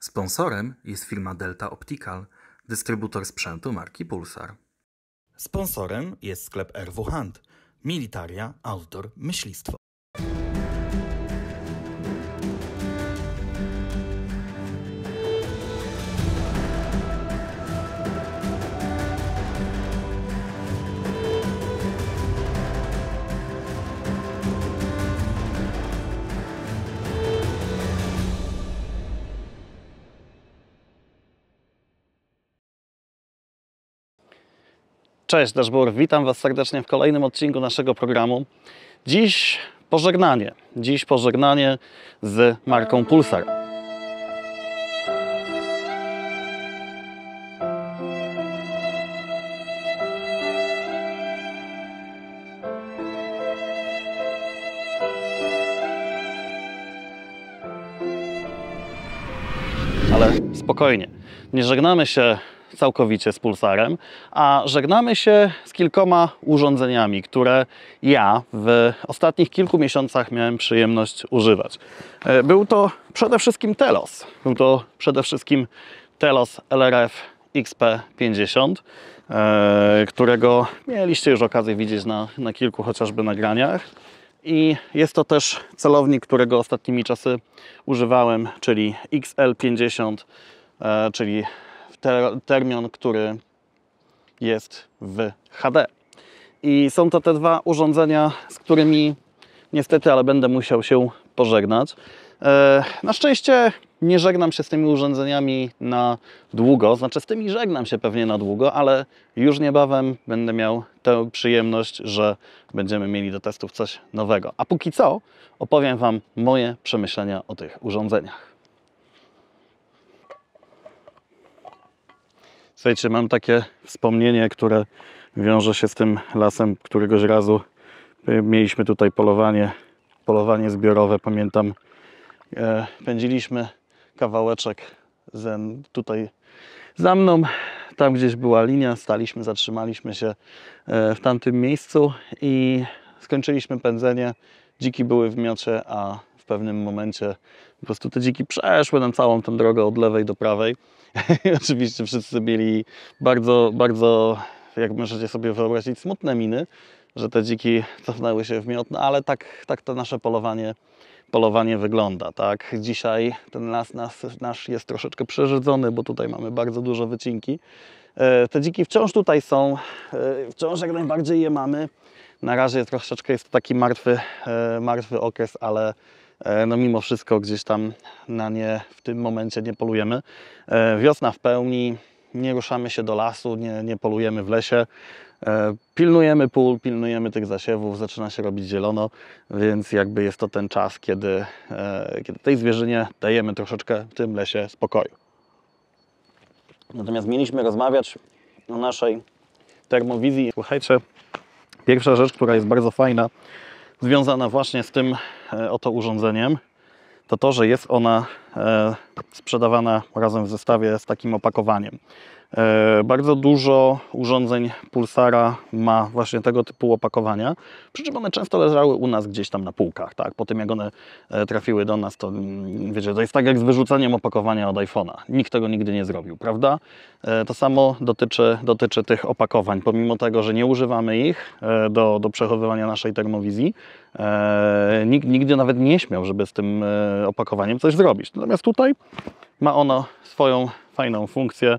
Sponsorem jest firma Delta Optical, dystrybutor sprzętu marki Pulsar. Sponsorem jest sklep RW Hand, militaria, outdoor, myślistwo. Cześć Dashboard, witam Was serdecznie w kolejnym odcinku naszego programu. Dziś pożegnanie. Dziś pożegnanie z marką Pulsar. Ale spokojnie, nie żegnamy się całkowicie z Pulsarem, a żegnamy się z kilkoma urządzeniami, które ja w ostatnich kilku miesiącach miałem przyjemność używać. E, był to przede wszystkim Telos. Był to przede wszystkim Telos LRF XP50, e, którego mieliście już okazję widzieć na, na kilku chociażby nagraniach i jest to też celownik, którego ostatnimi czasy używałem, czyli XL50, e, czyli ter termion, który jest w HD. I są to te dwa urządzenia, z którymi niestety, ale będę musiał się pożegnać. E, na szczęście nie żegnam się z tymi urządzeniami na długo, znaczy z tymi żegnam się pewnie na długo, ale już niebawem będę miał tę przyjemność, że będziemy mieli do testów coś nowego. A póki co opowiem Wam moje przemyślenia o tych urządzeniach. Słuchajcie, mam takie wspomnienie, które wiąże się z tym lasem, któregoś razu mieliśmy tutaj polowanie, polowanie zbiorowe, pamiętam. E, pędziliśmy kawałeczek zen tutaj za mną, tam gdzieś była linia, staliśmy, zatrzymaliśmy się e, w tamtym miejscu i skończyliśmy pędzenie. Dziki były w miocie, a pewnym momencie po prostu te dziki przeszły nam całą tę drogę od lewej do prawej. oczywiście wszyscy mieli bardzo, bardzo, jak możecie sobie wyobrazić, smutne miny, że te dziki cofnęły się w miot, no ale tak, tak to nasze polowanie polowanie wygląda. Tak? Dzisiaj ten las nas, nasz jest troszeczkę przerzedzony, bo tutaj mamy bardzo dużo wycinki. E, te dziki wciąż tutaj są, e, wciąż jak najbardziej je mamy. Na razie troszeczkę jest to taki martwy, e, martwy okres, ale E, no mimo wszystko gdzieś tam na nie w tym momencie nie polujemy. E, wiosna w pełni, nie ruszamy się do lasu, nie, nie polujemy w lesie. E, pilnujemy pól, pilnujemy tych zasiewów, zaczyna się robić zielono, więc jakby jest to ten czas, kiedy, kiedy tej zwierzynie dajemy troszeczkę w tym lesie spokoju. Natomiast mieliśmy rozmawiać o naszej termowizji. Słuchajcie, pierwsza rzecz, która jest bardzo fajna, związana właśnie z tym e, oto urządzeniem, to to, że jest ona e, sprzedawana razem w zestawie z takim opakowaniem. E, bardzo dużo urządzeń Pulsara ma właśnie tego typu opakowania, przy czym one często leżały u nas gdzieś tam na półkach. Tak? Po tym jak one e, trafiły do nas, to mm, wiecie, to jest tak jak z wyrzucaniem opakowania od iPhone'a. Nikt tego nigdy nie zrobił, prawda? E, to samo dotyczy, dotyczy tych opakowań. Pomimo tego, że nie używamy ich do, do przechowywania naszej termowizji, nikt nigdy nawet nie śmiał, żeby z tym opakowaniem coś zrobić. Natomiast tutaj ma ono swoją fajną funkcję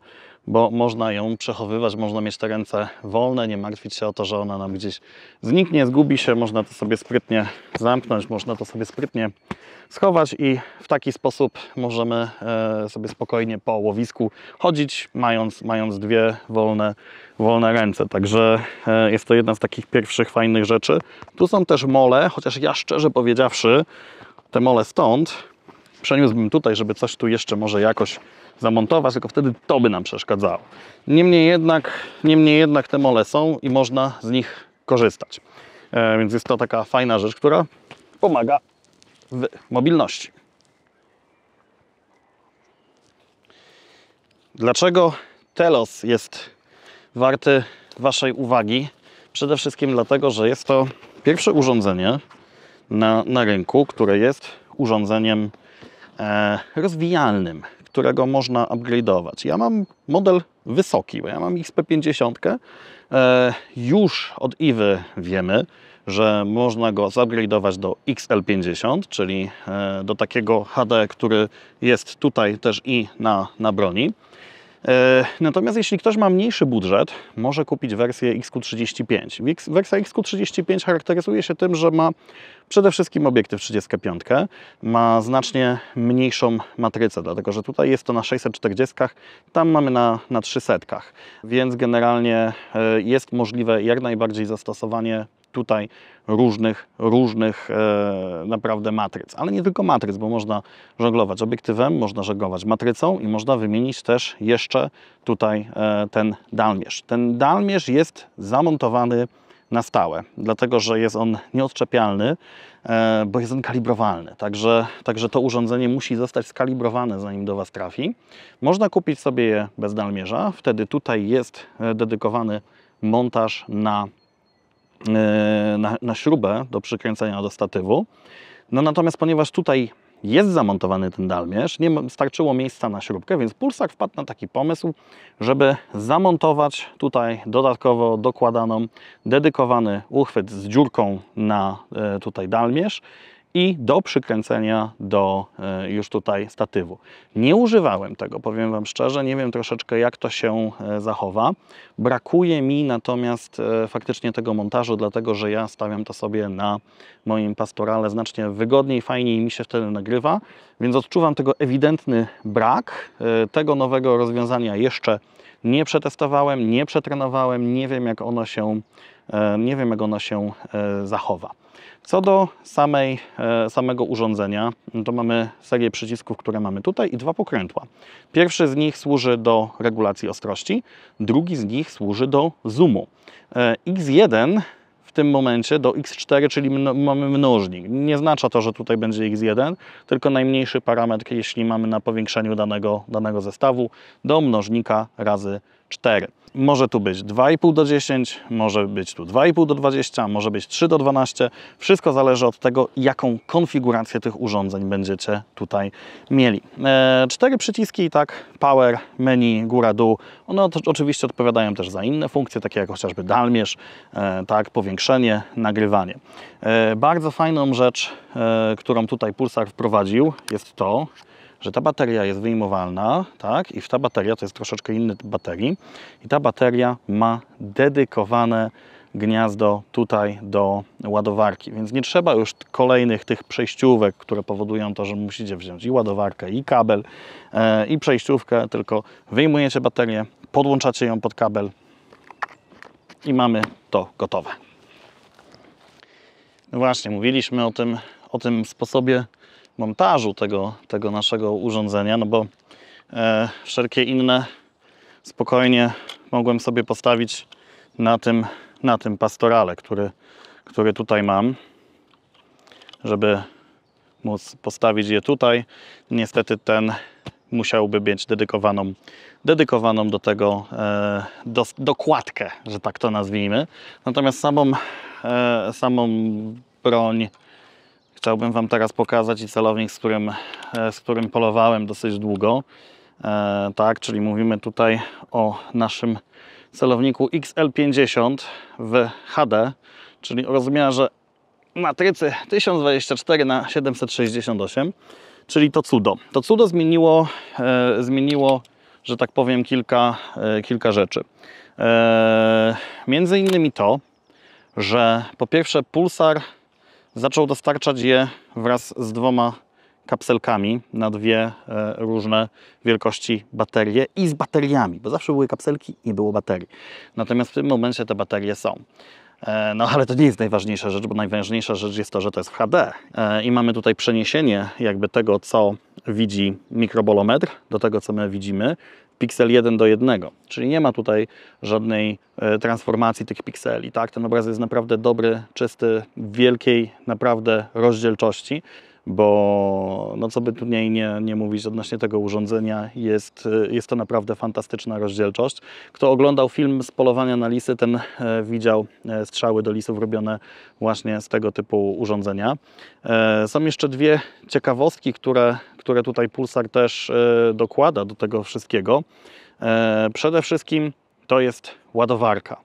bo można ją przechowywać, można mieć te ręce wolne, nie martwić się o to, że ona nam gdzieś zniknie, zgubi się, można to sobie sprytnie zamknąć, można to sobie sprytnie schować i w taki sposób możemy e, sobie spokojnie po łowisku chodzić, mając, mając dwie wolne, wolne ręce. Także e, jest to jedna z takich pierwszych fajnych rzeczy. Tu są też mole, chociaż ja szczerze powiedziawszy, te mole stąd przeniósłbym tutaj, żeby coś tu jeszcze może jakoś zamontować, tylko wtedy to by nam przeszkadzało. Niemniej jednak, niemniej jednak te mole są i można z nich korzystać. E, więc jest to taka fajna rzecz, która pomaga w mobilności. Dlaczego telos jest warty Waszej uwagi? Przede wszystkim dlatego, że jest to pierwsze urządzenie na, na rynku, które jest urządzeniem e, rozwijalnym, którego można upgrade'ować. Ja mam model wysoki, bo ja mam XP50. E, już od Iwy wiemy, że można go zupgrade'ować do XL50, czyli e, do takiego HD, który jest tutaj też i na, na broni. E, natomiast jeśli ktoś ma mniejszy budżet, może kupić wersję XQ35. Wersja XQ35 charakteryzuje się tym, że ma przede wszystkim obiektyw 35, ma znacznie mniejszą matrycę, dlatego że tutaj jest to na 640, tam mamy na, na 300, więc generalnie e, jest możliwe jak najbardziej zastosowanie tutaj różnych, różnych e, naprawdę matryc. Ale nie tylko matryc, bo można żonglować obiektywem, można żonglować matrycą i można wymienić też jeszcze tutaj e, ten dalmierz. Ten dalmierz jest zamontowany na stałe, dlatego że jest on nieodczepialny, e, bo jest on kalibrowalny. Także, także to urządzenie musi zostać skalibrowane, zanim do Was trafi. Można kupić sobie je bez dalmierza, wtedy tutaj jest e, dedykowany montaż na E, na, na śrubę do przykręcenia do statywu. No natomiast ponieważ tutaj jest zamontowany ten dalmierz, nie starczyło miejsca na śrubkę, więc Pulsar wpadł na taki pomysł, żeby zamontować tutaj dodatkowo dokładaną, dedykowany uchwyt z dziurką na e, tutaj dalmierz i do przykręcenia do e, już tutaj statywu. Nie używałem tego, powiem Wam szczerze, nie wiem troszeczkę jak to się e, zachowa. Brakuje mi natomiast e, faktycznie tego montażu, dlatego że ja stawiam to sobie na moim pastorale znacznie wygodniej, fajniej mi się wtedy nagrywa, więc odczuwam tego ewidentny brak. Tego nowego rozwiązania jeszcze nie przetestowałem, nie przetrenowałem, nie wiem jak ono się E, nie wiem, jak ona się e, zachowa. Co do samej, e, samego urządzenia, no to mamy serię przycisków, które mamy tutaj i dwa pokrętła. Pierwszy z nich służy do regulacji ostrości, drugi z nich służy do zoomu. X1 w tym momencie do X4, czyli mamy mnożnik. Nie znaczy to, że tutaj będzie X1, tylko najmniejszy parametr, jeśli mamy na powiększeniu danego, danego zestawu, do mnożnika razy 4 może tu być 2,5 do 10, może być tu 2,5 do 20, może być 3 do 12. Wszystko zależy od tego, jaką konfigurację tych urządzeń będziecie tutaj mieli. E, cztery przyciski, tak, power, menu, góra, dół. One oczywiście odpowiadają też za inne funkcje, takie jak chociażby dalmierz, e, tak, powiększenie, nagrywanie. E, bardzo fajną rzecz, którą tutaj Pulsar wprowadził, jest to, że ta bateria jest wyjmowalna, tak? I ta bateria to jest troszeczkę inny baterii. I ta bateria ma dedykowane gniazdo tutaj do ładowarki, więc nie trzeba już kolejnych tych przejściówek, które powodują to, że musicie wziąć i ładowarkę, i kabel, e, i przejściówkę, tylko wyjmujecie baterię, podłączacie ją pod kabel i mamy to gotowe. No właśnie, mówiliśmy o tym, o tym sposobie montażu tego, tego naszego urządzenia, no bo e, wszelkie inne spokojnie mogłem sobie postawić na tym, na tym pastorale, który, który tutaj mam, żeby móc postawić je tutaj. Niestety ten musiałby mieć dedykowaną, dedykowaną do tego e, do, dokładkę, że tak to nazwijmy. Natomiast samą, e, samą broń chciałbym Wam teraz pokazać i celownik, z którym, e, z którym polowałem dosyć długo. E, tak, czyli mówimy tutaj o naszym celowniku XL50 w HD, czyli o rozmiarze matrycy 1024 na 768 czyli to cudo. To cudo zmieniło, e, zmieniło że tak powiem, kilka, e, kilka rzeczy. E, między innymi to, że po pierwsze pulsar Zaczął dostarczać je wraz z dwoma kapselkami na dwie e, różne wielkości baterie i z bateriami, bo zawsze były kapselki, nie było baterii. Natomiast w tym momencie te baterie są. E, no ale to nie jest najważniejsza rzecz, bo najważniejsza rzecz jest to, że to jest w HD e, i mamy tutaj przeniesienie jakby tego, co widzi mikrobolometr do tego, co my widzimy piksel 1 do 1, czyli nie ma tutaj żadnej e, transformacji tych pikseli. Tak? Ten obraz jest naprawdę dobry, czysty, wielkiej naprawdę rozdzielczości, bo no co by tu nie, nie, nie mówić odnośnie tego urządzenia, jest, e, jest to naprawdę fantastyczna rozdzielczość. Kto oglądał film z polowania na lisy, ten e, widział strzały do lisów robione właśnie z tego typu urządzenia. Są jeszcze dwie ciekawostki, które które tutaj Pulsar też e, dokłada do tego wszystkiego. E, przede wszystkim to jest ładowarka.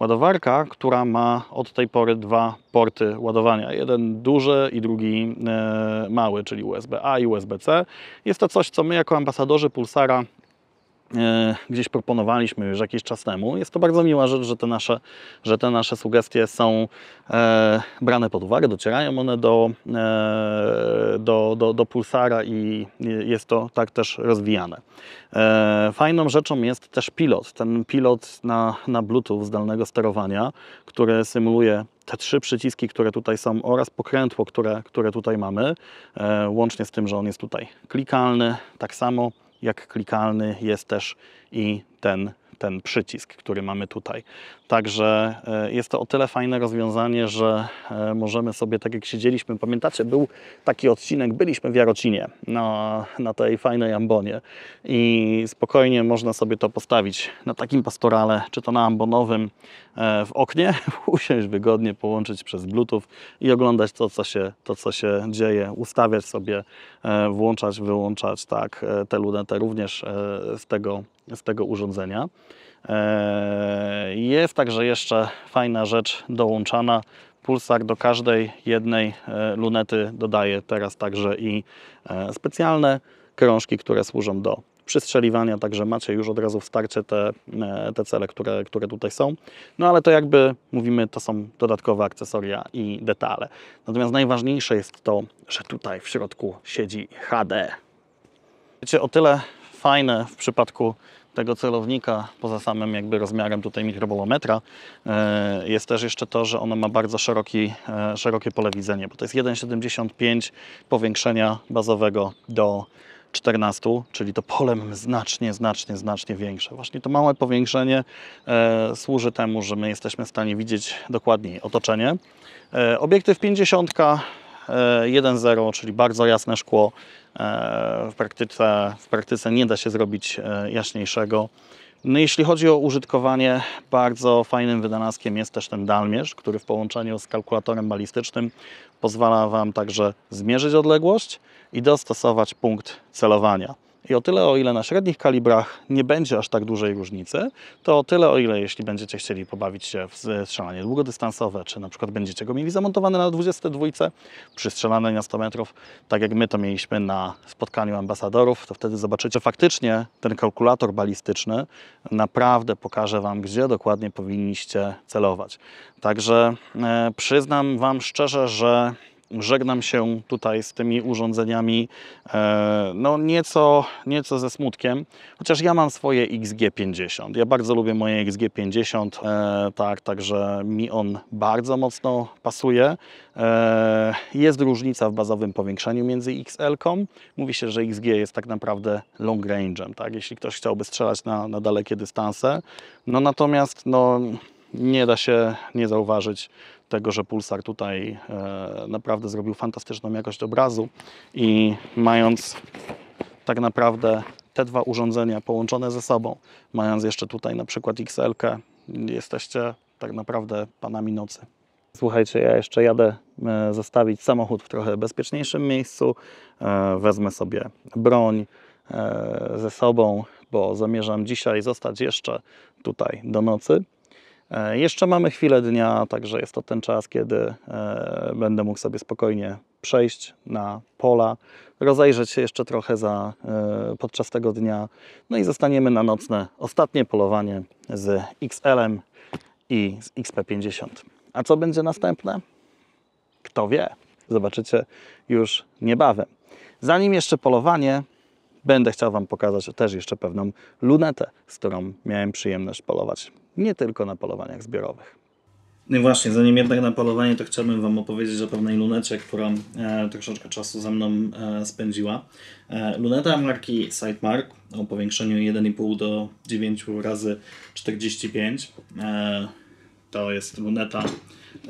Ładowarka, która ma od tej pory dwa porty ładowania. Jeden duży i drugi e, mały, czyli USB-A i USB-C. Jest to coś, co my jako ambasadorzy Pulsara E, gdzieś proponowaliśmy już jakiś czas temu. Jest to bardzo miła rzecz, że te nasze, że te nasze sugestie są e, brane pod uwagę, docierają one do, e, do, do, do pulsara i jest to tak też rozwijane. E, fajną rzeczą jest też pilot. Ten pilot na, na Bluetooth zdalnego sterowania, który symuluje te trzy przyciski, które tutaj są oraz pokrętło, które, które tutaj mamy, e, łącznie z tym, że on jest tutaj klikalny, tak samo jak klikalny jest też i ten ten przycisk, który mamy tutaj. Także e, jest to o tyle fajne rozwiązanie, że e, możemy sobie, tak jak siedzieliśmy, pamiętacie, był taki odcinek, byliśmy w Jarocinie na, na tej fajnej ambonie i spokojnie można sobie to postawić na takim pastorale, czy to na ambonowym e, w oknie, usiąść wygodnie, połączyć przez Bluetooth i oglądać to, co się, to, co się dzieje, ustawiać sobie, włączać, wyłączać, tak, te lunetę również z tego z tego urządzenia. Eee, jest także jeszcze fajna rzecz dołączana. Pulsar do każdej jednej e, lunety dodaje teraz także i e, specjalne krążki, które służą do przystrzeliwania, także macie już od razu w starcie te, e, te cele, które, które tutaj są. No ale to jakby mówimy, to są dodatkowe akcesoria i detale. Natomiast najważniejsze jest to, że tutaj w środku siedzi HD. Wiecie, o tyle fajne w przypadku tego celownika, poza samym jakby rozmiarem tutaj mikrobolometra, e, jest też jeszcze to, że ono ma bardzo szeroki, e, szerokie pole widzenia, bo to jest 1,75 powiększenia bazowego do 14, czyli to polem znacznie, znacznie, znacznie większe. Właśnie to małe powiększenie e, służy temu, że my jesteśmy w stanie widzieć dokładniej otoczenie. E, obiektyw 50 1.0, e, czyli bardzo jasne szkło. E, w praktyce, w praktyce nie da się zrobić e, jaśniejszego. No jeśli chodzi o użytkowanie, bardzo fajnym wynalazkiem jest też ten dalmierz, który w połączeniu z kalkulatorem balistycznym pozwala Wam także zmierzyć odległość i dostosować punkt celowania. I o tyle, o ile na średnich kalibrach nie będzie aż tak dużej różnicy, to o tyle, o ile jeśli będziecie chcieli pobawić się w strzelanie długodystansowe, czy na przykład będziecie go mieli zamontowane na 22 przy strzelaniu na 100 metrów, tak jak my to mieliśmy na spotkaniu ambasadorów, to wtedy zobaczycie faktycznie ten kalkulator balistyczny naprawdę pokaże Wam, gdzie dokładnie powinniście celować. Także e, przyznam Wam szczerze, że żegnam się tutaj z tymi urządzeniami e, no nieco, nieco ze smutkiem, chociaż ja mam swoje XG50. Ja bardzo lubię moje XG50, e, tak, także mi on bardzo mocno pasuje. E, jest różnica w bazowym powiększeniu między XL-ką. Mówi się, że XG jest tak naprawdę long range'em, tak, jeśli ktoś chciałby strzelać na, na dalekie dystanse. No natomiast no, nie da się nie zauważyć tego, że Pulsar tutaj e, naprawdę zrobił fantastyczną jakość obrazu i mając tak naprawdę te dwa urządzenia połączone ze sobą, mając jeszcze tutaj na przykład xl jesteście tak naprawdę panami nocy. Słuchajcie, ja jeszcze jadę e, zostawić samochód w trochę bezpieczniejszym miejscu, e, wezmę sobie broń ze sobą, bo zamierzam dzisiaj zostać jeszcze tutaj do nocy. E, jeszcze mamy chwilę dnia, także jest to ten czas, kiedy e, będę mógł sobie spokojnie przejść na pola, rozejrzeć się jeszcze trochę za, e, podczas tego dnia, no i zostaniemy na nocne ostatnie polowanie z XL-em i z XP50. A co będzie następne? Kto wie? Zobaczycie już niebawem. Zanim jeszcze polowanie, będę chciał Wam pokazać też jeszcze pewną lunetę, z którą miałem przyjemność polować nie tylko na polowaniach zbiorowych. No i właśnie, zanim jednak na polowanie, to chciałbym Wam opowiedzieć o pewnej lunecie, która e, troszeczkę czasu ze mną e, spędziła. E, luneta marki Sidemark o powiększeniu 1,5 do 9 razy 45. E, to jest luneta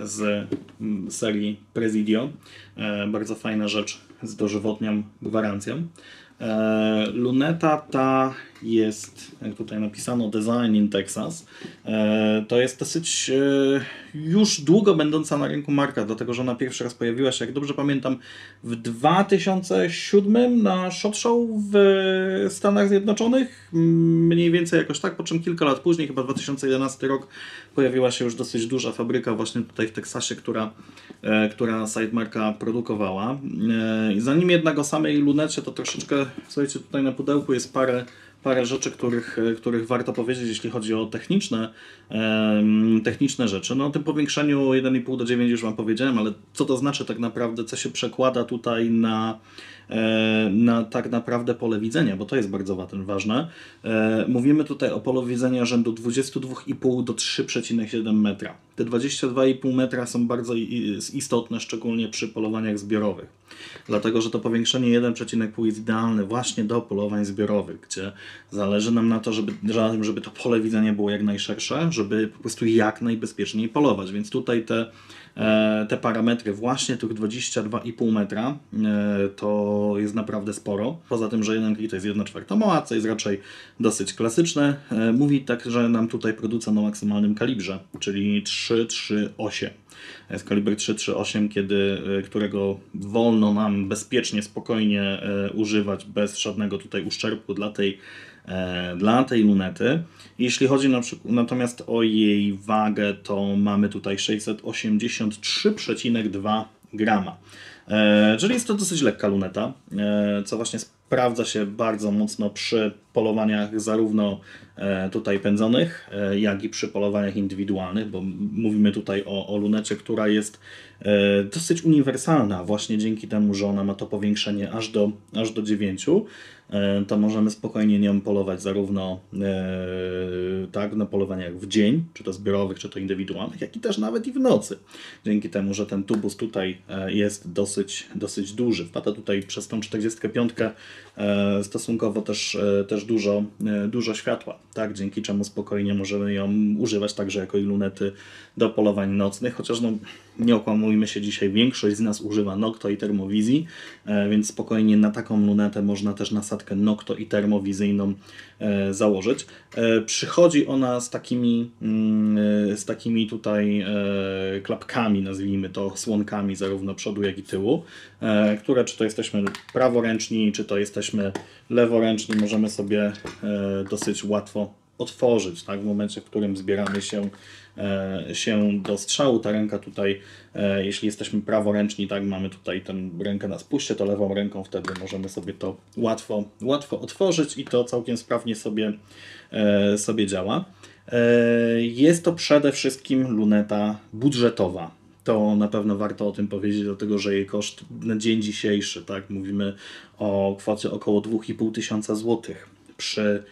z mm, serii Presidio. E, bardzo fajna rzecz z dożywotnią gwarancją. E, luneta ta jest, tutaj napisano Design in Texas. E, to jest dosyć e, już długo będąca na rynku marka, dlatego że ona pierwszy raz pojawiła się, jak dobrze pamiętam, w 2007 na Shot Show w Stanach Zjednoczonych, mniej więcej jakoś tak, po czym kilka lat później, chyba 2011 rok, pojawiła się już dosyć duża fabryka właśnie tutaj w Teksasie, która, e, która Sidemarka produkowała. Zanim jednak o samej lunecie, to troszeczkę, słuchajcie, tutaj na pudełku jest parę parę rzeczy, których, e, których warto powiedzieć, jeśli chodzi o techniczne, techniczne rzeczy. No, o tym powiększeniu 1,5 do 9 już Wam powiedziałem, ale co to znaczy tak naprawdę, co się przekłada tutaj na E, na tak naprawdę pole widzenia, bo to jest bardzo ważne. E, mówimy tutaj o polu widzenia rzędu 22,5 do 3,7 metra. Te 22,5 metra są bardzo istotne, szczególnie przy polowaniach zbiorowych, dlatego że to powiększenie 1,5 jest idealne właśnie do polowań zbiorowych, gdzie zależy nam na to, żeby, żeby to pole widzenia było jak najszersze, żeby po prostu jak najbezpieczniej polować, więc tutaj te, e, te parametry właśnie tych 22,5 metra to jest naprawdę sporo. Poza tym, że jeden kg to jest 1 czwarta moła, co jest raczej dosyć klasyczne. E, mówi także nam tutaj producent o maksymalnym kalibrze, czyli 338. Jest kaliber 338, kiedy, e, którego wolno nam bezpiecznie, spokojnie e, używać bez żadnego tutaj uszczerbku dla tej dla tej lunety. Jeśli chodzi na przykład, natomiast o jej wagę, to mamy tutaj 683,2 grama. E, czyli jest to dosyć lekka luneta, e, co właśnie sprawdza się bardzo mocno przy polowaniach zarówno e, tutaj pędzonych, jak i przy polowaniach indywidualnych, bo mówimy tutaj o, o lunecie, która jest dosyć uniwersalna właśnie dzięki temu, że ona ma to powiększenie aż do, aż do 9 E, to możemy spokojnie nią polować zarówno e, tak na polowaniach w dzień, czy to zbiorowych, czy to indywidualnych, jak i też nawet i w nocy. Dzięki temu, że ten tubus tutaj e, jest dosyć, dosyć duży. Wpada tutaj przez tą 45 stosunkowo też, też dużo, dużo światła, tak? dzięki czemu spokojnie możemy ją używać także jako i lunety do polowań nocnych, chociaż no nie okłamujmy się dzisiaj, większość z nas używa Nocto i termowizji, e, więc spokojnie na taką lunetę można też nasadkę Nocto i termowizyjną e, założyć. E, przychodzi ona z takimi, mm, z takimi tutaj klapkami, nazwijmy to słonkami zarówno przodu jak i tyłu, które czy to jesteśmy praworęczni, czy to jesteśmy leworęczni, możemy sobie dosyć łatwo otworzyć tak, w momencie, w którym zbieramy się E, się do strzału. Ta ręka tutaj, e, jeśli jesteśmy praworęczni, tak mamy tutaj tę rękę na spuście, to lewą ręką wtedy możemy sobie to łatwo, łatwo otworzyć i to całkiem sprawnie sobie, e, sobie działa. Jest to przede wszystkim luneta budżetowa. To na pewno warto o tym powiedzieć, dlatego że jej koszt na dzień dzisiejszy, tak, mówimy o kwocie około 2500 tysiąca złotych przy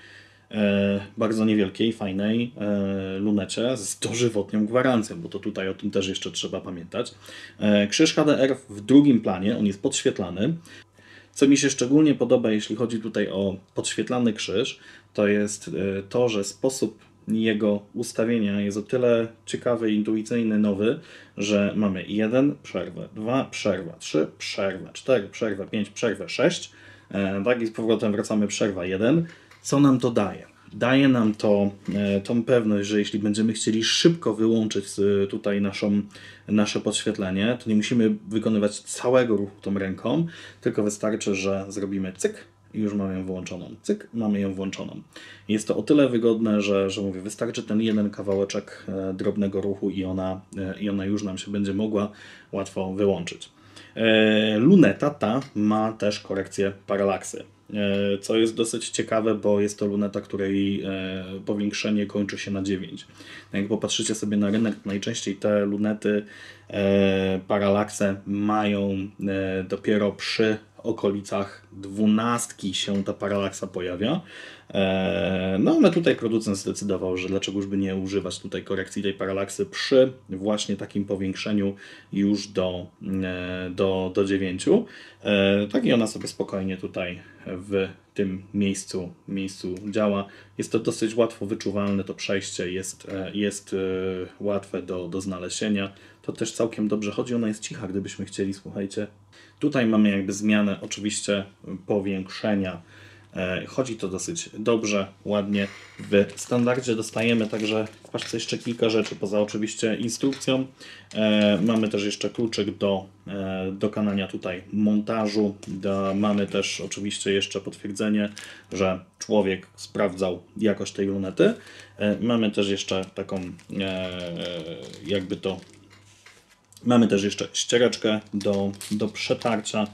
E, bardzo niewielkiej, fajnej e, luneczce z dożywotnią gwarancją, bo to tutaj o tym też jeszcze trzeba pamiętać. E, krzyż HDR w drugim planie, on jest podświetlany. Co mi się szczególnie podoba, jeśli chodzi tutaj o podświetlany krzyż, to jest to, że sposób jego ustawienia jest o tyle ciekawy, intuicyjny, nowy, że mamy 1 przerwę, 2 przerwa, 3 przerwa, 4 przerwa, 5 przerwę, 6. Tak i z powrotem wracamy przerwa 1 co nam to daje? Daje nam to e, tą pewność, że jeśli będziemy chcieli szybko wyłączyć e, tutaj naszą, nasze podświetlenie, to nie musimy wykonywać całego ruchu tą ręką, tylko wystarczy, że zrobimy cyk i już mamy ją włączoną. Cyk, mamy ją włączoną. Jest to o tyle wygodne, że, że mówię, wystarczy ten jeden kawałeczek e, drobnego ruchu i ona, i ona już nam się będzie mogła łatwo wyłączyć. Luneta ta ma też korekcję paralaksy. E, co jest dosyć ciekawe, bo jest to luneta, której e, powiększenie kończy się na 9. No, jak popatrzycie sobie na rynek, najczęściej te lunety e, paralakse mają dopiero przy okolicach dwunastki się ta paralaksa pojawia. No ale tutaj producent zdecydował, że dlaczego by nie używać tutaj korekcji tej paralaksy przy właśnie takim powiększeniu już do, do, do 9. Tak i ona sobie spokojnie tutaj w tym miejscu, miejscu działa. Jest to dosyć łatwo wyczuwalne, to przejście jest, e, jest e, łatwe do, do znalezienia. To też całkiem dobrze chodzi, ona jest cicha, gdybyśmy chcieli, słuchajcie. Tutaj mamy jakby zmianę oczywiście powiększenia E, chodzi to dosyć dobrze, ładnie. W standardzie dostajemy także w paczce jeszcze kilka rzeczy, poza oczywiście instrukcją. E, mamy też jeszcze kluczyk do e, dokonania tutaj montażu. Mamy też oczywiście jeszcze potwierdzenie, że człowiek sprawdzał jakość tej lunety. Mamy też jeszcze taką, jakby to, mamy też jeszcze ściereczkę do, do przetarcia.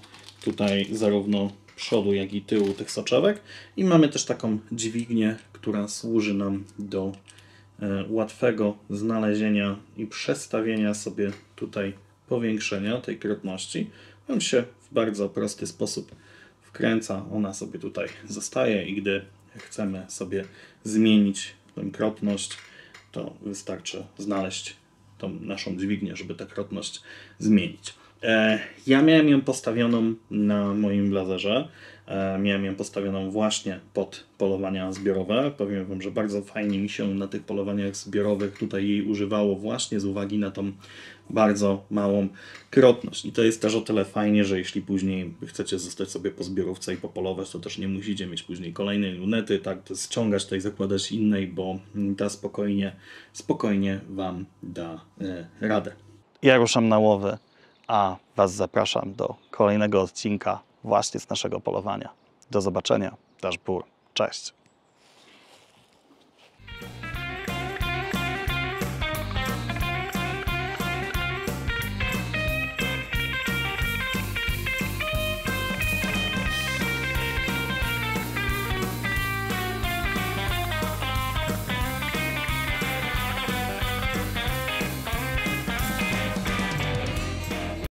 Tutaj zarówno przodu, jak i tyłu tych soczewek. I mamy też taką dźwignię, która służy nam do e, łatwego znalezienia i przestawienia sobie tutaj powiększenia tej krotności. On się w bardzo prosty sposób wkręca, ona sobie tutaj zostaje i gdy chcemy sobie zmienić tę krotność, to wystarczy znaleźć tą naszą dźwignię, żeby tę krotność zmienić. E, ja miałem ją postawioną na moim blazerze. E, miałem ją postawioną właśnie pod polowania zbiorowe. Powiem Wam, że bardzo fajnie mi się na tych polowaniach zbiorowych tutaj jej używało, właśnie z uwagi na tą bardzo małą krotność. I to jest też o tyle fajnie, że jeśli później chcecie zostać sobie po zbiorówce i popolować, to też nie musicie mieć później kolejnej lunety, tak, ściągać tej, zakładać innej, bo ta spokojnie, spokojnie Wam da e, radę. Ja ruszam na łowę a Was zapraszam do kolejnego odcinka właśnie z naszego polowania. Do zobaczenia, Dasz Bur. Cześć.